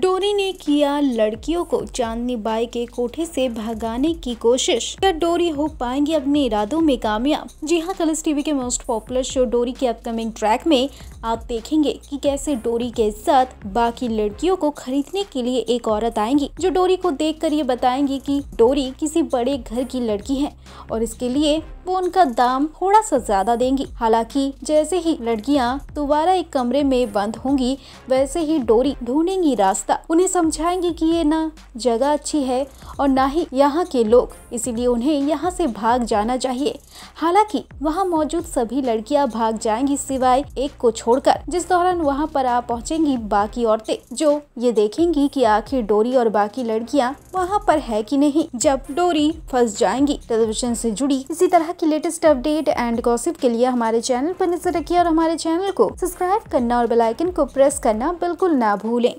डोरी ने किया लड़कियों को चांदनी बाई के कोठे से भगाने की कोशिश क्या डोरी हो पाएंगी अपने इरादों में कामयाब जी हाँ कलर्स टीवी के मोस्ट पॉपुलर शो डोरी के अपकमिंग ट्रैक में आप देखेंगे कि कैसे डोरी के साथ बाकी लड़कियों को खरीदने के लिए एक औरत आएंगी जो डोरी को देख कर ये बताएंगी कि डोरी किसी बड़े घर की लड़की है और इसके लिए वो उनका दाम थोड़ा सा ज्यादा देंगी हालांकि जैसे ही लड़कियां दोबारा एक कमरे में बंद होंगी वैसे ही डोरी ढूंढेंगी रास्ता उन्हें समझाएंगी कि ये ना जगह अच्छी है और ना ही यहाँ के लोग इसीलिए उन्हें यहाँ से भाग जाना चाहिए हालांकि वहाँ मौजूद सभी लड़कियाँ भाग जाएंगी सिवाय एक को छोड़कर जिस दौरान वहाँ पर आ पहुँचेंगी बाकी औरतें जो ये देखेंगी कि आखिर डोरी और बाकी लड़कियाँ वहाँ पर है कि नहीं जब डोरी फंस जाएंगी टेलीविजन से जुड़ी इसी तरह की लेटेस्ट अपडेट एंड गॉसिप के लिए हमारे चैनल पर नजर रखिए और हमारे चैनल को सब्सक्राइब करना और बेलाइकन को प्रेस करना बिल्कुल ना भूलें